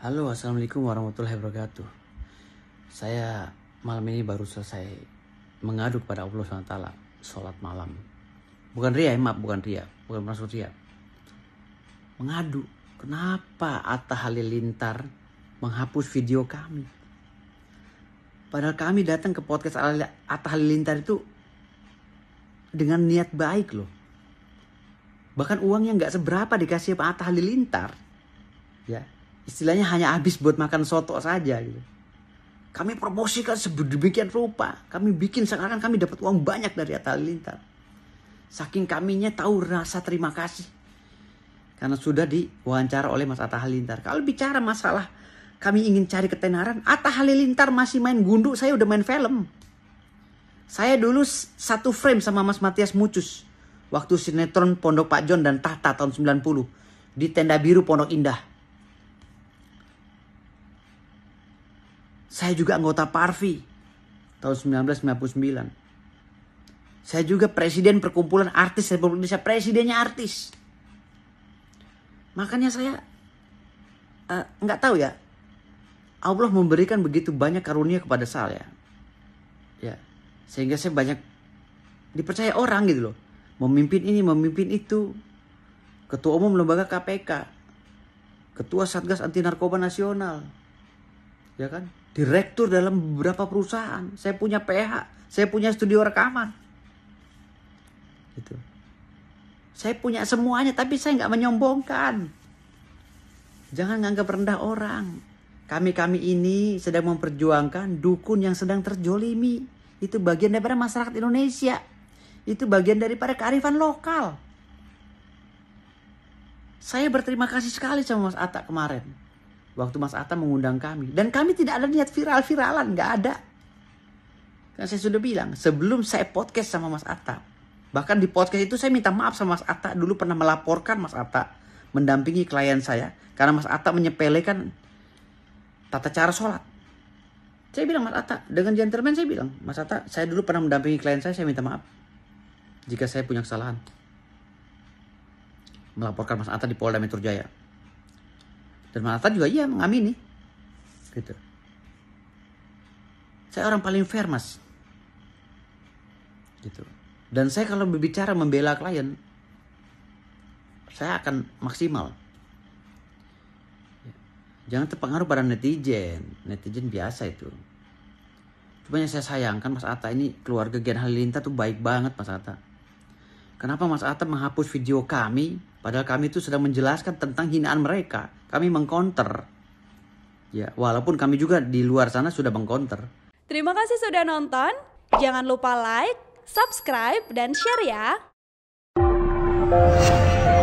Halo, assalamualaikum warahmatullahi wabarakatuh. Saya malam ini baru selesai mengadu kepada Allah SWT sholat malam. Bukan ria, maaf, bukan ria, bukan Mas ria. Mengadu, kenapa Atta Halilintar menghapus video kami? Padahal kami datang ke podcast Atta Halilintar itu dengan niat baik loh. Bahkan uang yang nggak seberapa dikasih Pak Atta Halilintar. Ya, istilahnya hanya habis buat makan soto saja gitu. Kami promosikan sebedemikian rupa. Kami bikin sekarang kami dapat uang banyak dari Halilintar. Saking kaminya tahu rasa terima kasih. Karena sudah diwawancara oleh Mas Atta Halilintar. Kalau bicara masalah kami ingin cari ketenaran, Atta Halilintar masih main gundu, saya udah main film. Saya dulu satu frame sama Mas Matias Mucus. Waktu sinetron Pondok Pak John dan Tahta tahun 90. Di Tenda Biru Pondok Indah. Saya juga anggota Parvi tahun 1999. Saya juga presiden perkumpulan artis Republik Indonesia, presidennya artis. Makanya saya eh, nggak uh, tahu ya, Allah memberikan begitu banyak karunia kepada saya, ya sehingga saya banyak dipercaya orang gitu loh, memimpin ini, memimpin itu, ketua umum lembaga KPK, ketua Satgas Anti Narkoba Nasional, ya kan? direktur dalam beberapa perusahaan. Saya punya PH, saya punya studio rekaman. Gitu. Saya punya semuanya, tapi saya nggak menyombongkan. Jangan nganggap rendah orang. Kami-kami ini sedang memperjuangkan dukun yang sedang terjolimi. Itu bagian daripada masyarakat Indonesia. Itu bagian daripada kearifan lokal. Saya berterima kasih sekali sama Mas Atta kemarin waktu Mas Atta mengundang kami. Dan kami tidak ada niat viral-viralan, nggak ada. Kan saya sudah bilang, sebelum saya podcast sama Mas Atta, bahkan di podcast itu saya minta maaf sama Mas Atta, dulu pernah melaporkan Mas Atta mendampingi klien saya, karena Mas Atta menyepelekan tata cara sholat. Saya bilang Mas Atta, dengan gentleman saya bilang, Mas Atta, saya dulu pernah mendampingi klien saya, saya minta maaf jika saya punya kesalahan. Melaporkan Mas Atta di Polda Metro Jaya. Dan malaikat juga iya mengamini. Gitu. Saya orang paling fair mas. Gitu. Dan saya kalau berbicara membela klien, saya akan maksimal. Ya. Jangan terpengaruh pada netizen. Netizen biasa itu. Cuma yang saya sayangkan Mas Atta ini keluarga Gen Halilintar tuh baik banget Mas Atta Kenapa Mas Atep menghapus video kami? Padahal kami itu sedang menjelaskan tentang hinaan mereka. Kami mengkonter. Ya, walaupun kami juga di luar sana sudah mengkonter. Terima kasih sudah nonton. Jangan lupa like, subscribe, dan share ya.